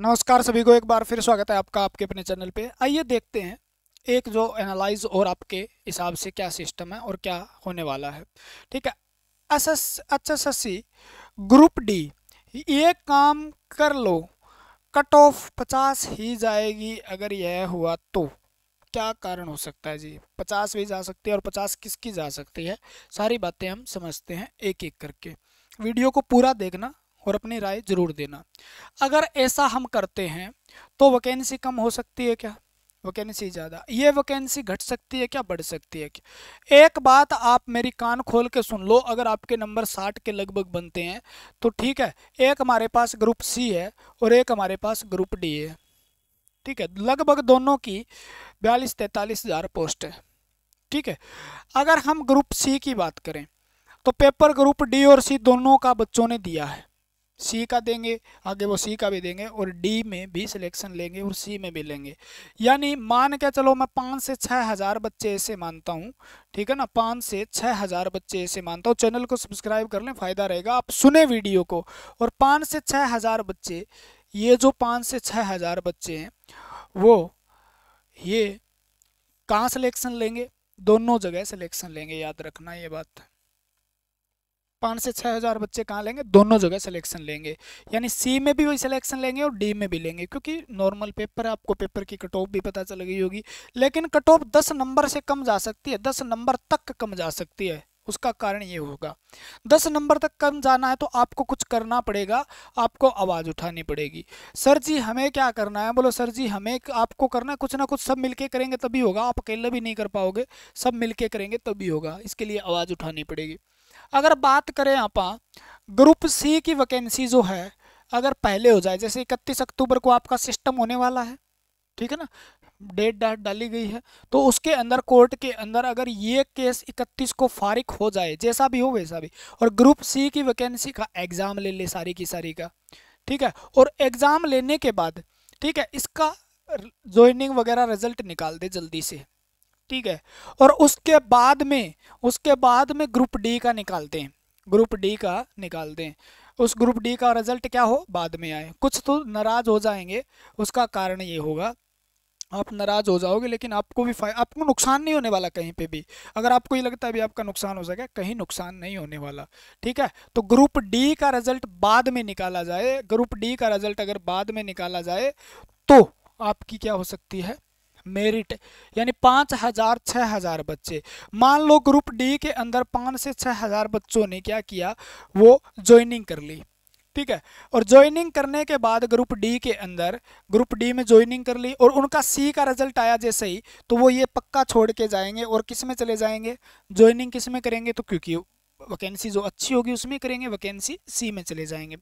नमस्कार सभी को एक बार फिर स्वागत है आपका आपके अपने चैनल पे आइए देखते हैं एक जो एनालाइज और आपके हिसाब से क्या सिस्टम है और क्या होने वाला है ठीक है S S H S S C group D ये काम कर लो कट ऑफ पचास ही जाएगी अगर यह हुआ तो क्या कारण हो सकता है जी पचास भी जा सकती है और पचास किसकी जा सकती है सारी बातें हम समझते हैं एक एक करके वीडियो को पूरा देखना और अपनी राय ज़रूर देना अगर ऐसा हम करते हैं तो वैकेंसी कम हो सकती है क्या वैकेंसी ज़्यादा ये वैकेंसी घट सकती है क्या बढ़ सकती है क्या एक बात आप मेरी कान खोल के सुन लो अगर आपके नंबर साठ के लगभग बनते हैं तो ठीक है एक हमारे पास ग्रुप सी है और एक हमारे पास ग्रुप डी है ठीक है लगभग दोनों की बयालीस तैंतालीस हज़ार पोस्ट है ठीक है अगर हम ग्रुप सी की बात करें तो पेपर ग्रुप डी और सी दोनों का बच्चों ने दिया है सी का देंगे आगे वो सी का भी देंगे और डी में भी सिलेक्शन लेंगे और सी में भी लेंगे यानी मान के चलो मैं पाँच से छः हज़ार बच्चे ऐसे मानता हूँ ठीक है ना पाँच से छः हज़ार बच्चे ऐसे मानता हूँ चैनल को सब्सक्राइब कर लें फ़ायदा रहेगा आप सुने वीडियो को और पाँच से छः हज़ार बच्चे ये जो पाँच से छः हज़ार बच्चे हैं वो ये कहाँ सिलेक्शन लेंगे दोनों जगह सिलेक्शन लेंगे याद रखना ये बात पाँच से छः हज़ार बच्चे कहाँ लेंगे दोनों जगह सिलेक्शन लेंगे यानी सी में भी वही सिलेक्शन लेंगे और डी में भी लेंगे क्योंकि नॉर्मल पेपर है आपको पेपर की कट ऑफ भी पता चल गई होगी लेकिन कट ऑफ दस नंबर से कम जा सकती है दस नंबर तक कम जा सकती है उसका कारण ये होगा दस नंबर तक कम जाना है तो आपको कुछ करना पड़ेगा आपको आवाज़ उठानी पड़ेगी सर जी हमें क्या करना है बोलो सर जी हमें आपको करना है कुछ ना कुछ सब मिलके करेंगे तभी होगा आप अकेले भी नहीं कर पाओगे सब मिलके करेंगे तभी होगा इसके लिए आवाज़ उठानी पड़ेगी अगर बात करें आप ग्रुप सी की वैकेंसी जो है अगर पहले हो जाए जैसे इकतीस अक्टूबर को आपका सिस्टम होने वाला है ठीक है ना डेट डाट डाली गई है तो उसके अंदर कोर्ट के अंदर अगर ये केस 31 को फारिक हो जाए जैसा भी हो वैसा भी और ग्रुप सी की वैकेंसी का एग्ज़ाम ले ले सारी की सारी का ठीक है और एग्ज़ाम लेने के बाद ठीक है इसका ज्वाइनिंग वगैरह रिजल्ट निकाल दे जल्दी से ठीक है और उसके बाद में उसके बाद में ग्रुप डी का निकालते हैं ग्रुप डी का निकालते हैं उस ग्रुप डी का रिजल्ट क्या हो बाद में आए कुछ तो नाराज़ हो जाएंगे उसका कारण ये होगा आप नाराज़ हो जाओगे लेकिन आपको भी आपको नुकसान नहीं होने वाला कहीं पे भी अगर आपको ये लगता है भी आपका नुकसान हो सके कहीं नुकसान नहीं होने वाला ठीक है तो ग्रुप डी का रिजल्ट बाद में निकाला जाए ग्रुप डी का रिजल्ट अगर बाद में निकाला जाए तो आपकी क्या हो सकती है मेरिट यानी पाँच हज़ार छः हज़ार बच्चे मान लो ग्रुप डी के अंदर पाँच से छः हज़ार बच्चों ने क्या किया वो ज्वाइनिंग कर ली ठीक है और ज्वाइनिंग करने के बाद ग्रुप डी के अंदर ग्रुप डी में ज्वाइनिंग कर ली और उनका सी का रिजल्ट आया जैसे ही तो वो ये पक्का छोड़ के जाएंगे और किस में चले जाएंगे ज्वाइनिंग किस में करेंगे तो क्योंकि वैकेंसी जो अच्छी होगी उसमें करेंगे वैकेंसी सी में चले जाएंगे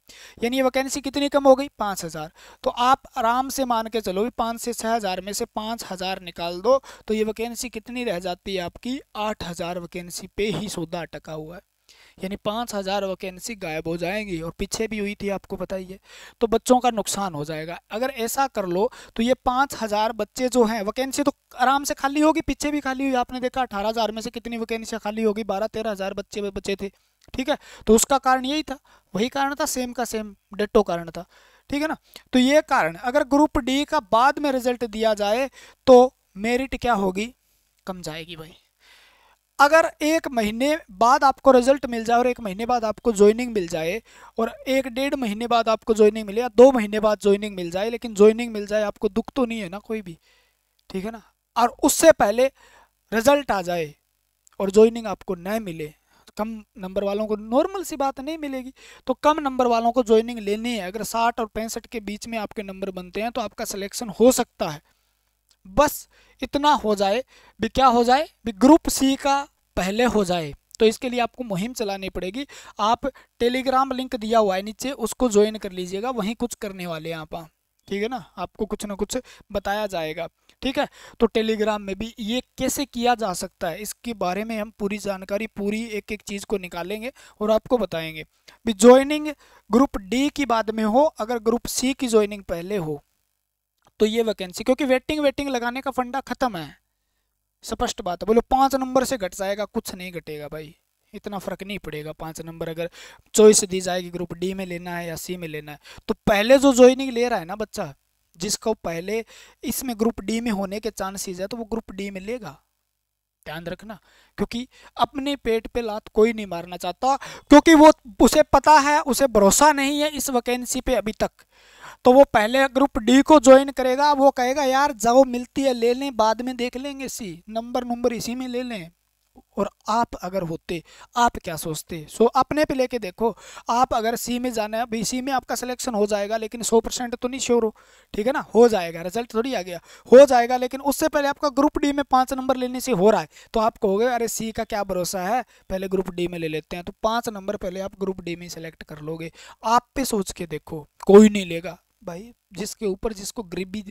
यानी ये वैकेंसी कितनी कम हो गई पाँच हज़ार तो आप आराम से मान के चलो भी पाँच से छः हज़ार में से पाँच हज़ार निकाल दो तो ये वैकेंसी कितनी रह जाती है आपकी आठ हज़ार वैकेंसी पे ही सौदा अटका हुआ है यानी पाँच हज़ार वैकेंसी गायब हो जाएंगी और पीछे भी हुई थी आपको बताइए तो बच्चों का नुकसान हो जाएगा अगर ऐसा कर लो तो ये पाँच हज़ार बच्चे जो हैं वैकेंसी तो आराम से खाली होगी पीछे भी खाली हुई आपने देखा अठारह हज़ार में से कितनी वैकेंसियाँ खाली होगी बारह तेरह हज़ार बच्चे बचे थे ठीक है तो उसका कारण यही था वही कारण था सेम का सेम डेटो कारण था ठीक है ना तो ये कारण अगर ग्रुप डी का बाद में रिजल्ट दिया जाए तो मेरिट क्या होगी कम जाएगी भाई अगर एक महीने बाद आपको रिजल्ट मिल जाए और एक महीने बाद आपको ज्वाइनिंग मिल जाए और एक डेढ़ महीने बाद आपको ज्वाइनिंग मिले या दो महीने बाद ज्वाइनिंग मिल जाए लेकिन ज्वाइनिंग मिल जाए आपको दुख तो नहीं है ना कोई भी ठीक है ना और उससे पहले रिजल्ट आ जाए और ज्वाइनिंग आपको न मिले कम नंबर वालों को नॉर्मल सी बात नहीं मिलेगी तो कम नंबर वालों को ज्वाइनिंग लेनी है अगर साठ और पैंसठ के बीच में आपके नंबर बनते हैं तो आपका सिलेक्शन हो सकता है बस इतना हो जाए भी क्या हो जाए भी ग्रुप सी का पहले हो जाए तो इसके लिए आपको मुहिम चलानी पड़ेगी आप टेलीग्राम लिंक दिया हुआ है नीचे उसको ज्वाइन कर लीजिएगा वहीं कुछ करने वाले हैं आप हाँ। ठीक है ना आपको कुछ ना कुछ बताया जाएगा ठीक है तो टेलीग्राम में भी ये कैसे किया जा सकता है इसके बारे में हम पूरी जानकारी पूरी एक एक चीज़ को निकालेंगे और आपको बताएंगे भी ज्वाइनिंग ग्रुप डी की बाद में हो अगर ग्रुप सी की ज्वाइनिंग पहले हो तो ये वैकेंसी क्योंकि वेटिंग वेटिंग लगाने का फंडा ख़त्म है स्पष्ट बात है बोलो पाँच नंबर से घट जाएगा कुछ नहीं घटेगा भाई इतना फ़र्क नहीं पड़ेगा पाँच नंबर अगर चॉइस दी जाएगी ग्रुप डी में लेना है या सी में लेना है तो पहले जो ज्वाइनिंग ले रहा है ना बच्चा जिसको पहले इसमें ग्रुप डी में होने के चांसेस है तो वो ग्रुप डी में लेगा ध्यान रखना क्योंकि अपने पेट पे लात कोई नहीं मारना चाहता क्योंकि वो उसे पता है उसे भरोसा नहीं है इस वैकेंसी पे अभी तक तो वो पहले ग्रुप डी को ज्वाइन करेगा वो कहेगा यार जाओ मिलती है ले लें बाद में देख लेंगे सी नंबर नंबर इसी में ले लें और आप अगर होते आप क्या सोचते सो अपने पे लेके देखो आप अगर सी में जाना है भाई सी में आपका सिलेक्शन हो जाएगा लेकिन सौ परसेंट तो नहीं श्योर हो ठीक है ना हो जाएगा रिजल्ट थोड़ी आ गया हो जाएगा लेकिन उससे पहले आपका ग्रुप डी में पाँच नंबर लेने से हो रहा है तो आप कहोगे अरे सी का क्या भरोसा है पहले ग्रुप डी में ले लेते हैं तो पाँच नंबर पहले आप ग्रुप डी में सेलेक्ट कर लोगे आप पे सोच के देखो कोई नहीं लेगा भाई जिसके ऊपर जिसको गरीबी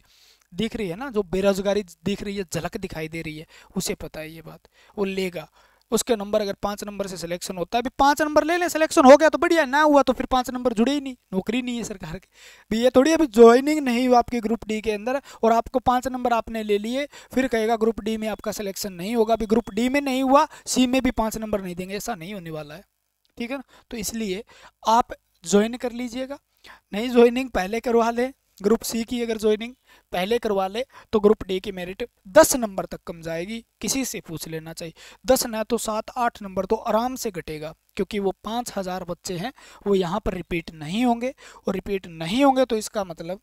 दिख रही है ना जो बेरोजगारी दिख रही है झलक दिखाई दे रही है उसे पता है ये बात वो लेगा उसके नंबर अगर पाँच नंबर से सिलेक्शन होता है अभी पाँच नंबर ले लें सिलेक्शन हो गया तो बढ़िया ना हुआ तो फिर पाँच नंबर जुड़े ही नहीं नौकरी नहीं है सरकार की भी ये थोड़ी अभी ज्वाइनिंग नहीं हुआ आपके ग्रुप डी के अंदर और आपको पाँच नंबर आपने ले लिए फिर कहेगा ग्रुप डी में आपका सिलेक्शन नहीं होगा अभी ग्रुप डी में नहीं हुआ सी में भी पाँच नंबर नहीं देंगे ऐसा नहीं होने वाला है ठीक है ना तो इसलिए आप ज्वाइन कर लीजिएगा नहीं ज्वाइनिंग पहले करवा लें ग्रुप सी की अगर ज्वाइनिंग पहले करवा ले तो ग्रुप डी की मेरिट दस नंबर तक कम जाएगी किसी से पूछ लेना चाहिए दस ना तो सात आठ नंबर तो आराम से घटेगा क्योंकि वो पाँच हज़ार बच्चे हैं वो यहाँ पर रिपीट नहीं होंगे और रिपीट नहीं होंगे तो इसका मतलब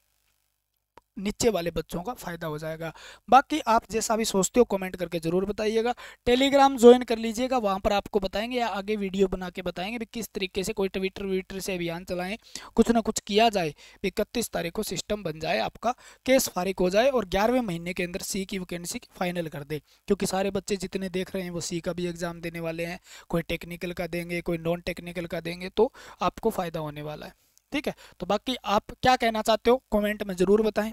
नीचे वाले बच्चों का फ़ायदा हो जाएगा बाकी आप जैसा भी सोचते हो कमेंट करके ज़रूर बताइएगा टेलीग्राम ज्वाइन कर लीजिएगा वहाँ पर आपको बताएंगे या आगे वीडियो बना के बताएंगे भी किस तरीके से कोई ट्विटर वीटर से अभियान चलाएं कुछ ना कुछ किया जाए इकतीस तारीख को सिस्टम बन जाए आपका केस फारिक हो जाए और ग्यारहवें महीने के अंदर सी की वैकेंसी फाइनल कर दे क्योंकि सारे बच्चे जितने देख रहे हैं वो सी का भी एग्ज़ाम देने वाले हैं कोई टेक्निकल का देंगे कोई नॉन टेक्निकल का देंगे तो आपको फ़ायदा होने वाला है ठीक है तो बाकी आप क्या कहना चाहते हो कमेंट में ज़रूर बताएं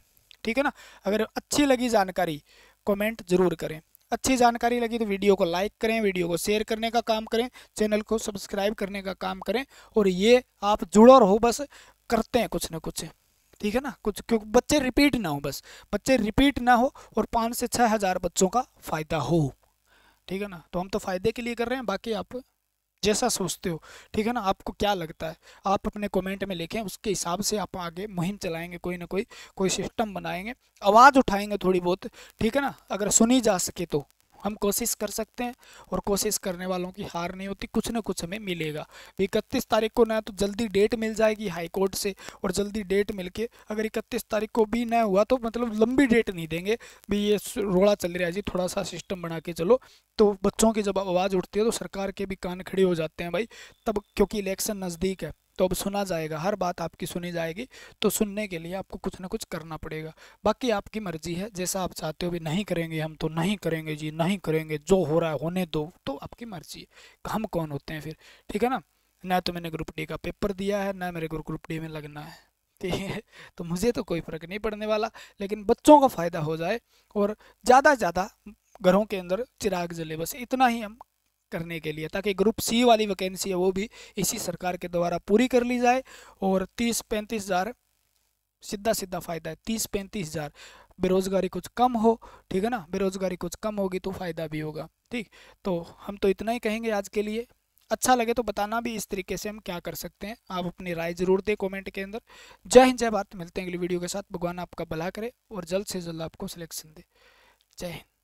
ठीक है ना अगर अच्छी लगी जानकारी कमेंट जरूर करें अच्छी जानकारी लगी तो वीडियो को लाइक करें वीडियो को शेयर करने का काम करें चैनल को सब्सक्राइब करने का काम करें और ये आप जुड़ो रहो बस करते हैं कुछ ना कुछ ठीक है ना कुछ क्योंकि बच्चे रिपीट ना हो बस बच्चे रिपीट ना हो और पाँच से छः हज़ार बच्चों का फ़ायदा हो ठीक है ना तो हम तो फ़ायदे के लिए कर रहे हैं बाकी आप जैसा सोचते हो ठीक है ना आपको क्या लगता है आप अपने कमेंट में लिखें उसके हिसाब से आप आगे मुहिम चलाएंगे कोई ना कोई कोई सिस्टम बनाएंगे आवाज़ उठाएंगे थोड़ी बहुत ठीक है ना अगर सुनी जा सके तो हम कोशिश कर सकते हैं और कोशिश करने वालों की हार नहीं होती कुछ ना कुछ हमें मिलेगा इकतीस तारीख को ना तो जल्दी डेट मिल जाएगी हाई कोर्ट से और जल्दी डेट मिल के अगर इकतीस तारीख को भी ना हुआ तो मतलब लंबी डेट नहीं देंगे भी ये रोड़ा चल रहा है जी थोड़ा सा सिस्टम बना के चलो तो बच्चों की जब आवाज़ उठती है तो सरकार के भी कान खड़े हो जाते हैं भाई तब क्योंकि इलेक्शन नज़दीक है तो अब सुना जाएगा हर बात आपकी सुनी जाएगी तो सुनने के लिए आपको कुछ ना कुछ करना पड़ेगा बाकी आपकी मर्जी है जैसा आप चाहते हो भी नहीं करेंगे हम तो नहीं करेंगे जी नहीं करेंगे जो हो रहा है होने दो तो आपकी मर्जी है हम कौन होते हैं फिर ठीक है ना ना तो मैंने ग्रुप डी का पेपर दिया है ना मेरे को ग्रुप डी में लगना है ठीक है तो मुझे तो कोई फ़र्क नहीं पड़ने वाला लेकिन बच्चों का फ़ायदा हो जाए और ज़्यादा से ज़्यादा घरों के अंदर चिराग जले बस इतना ही हम करने के लिए ताकि ग्रुप सी वाली वैकेंसी है वो भी इसी सरकार के द्वारा पूरी कर ली जाए और तीस पैंतीस हज़ार सीधा सीधा फ़ायदा है तीस पैंतीस हज़ार बेरोज़गारी कुछ कम हो ठीक है ना बेरोज़गारी कुछ कम होगी तो फ़ायदा भी होगा ठीक तो हम तो इतना ही कहेंगे आज के लिए अच्छा लगे तो बताना भी इस तरीके से हम क्या कर सकते हैं आप अपनी राय ज़रूर दें कमेंट के अंदर जय हिंद जय भारत मिलते हैं अगली वीडियो के साथ भगवान आपका भला करे और जल्द से जल्द आपको सिलेक्शन दे जय हिंद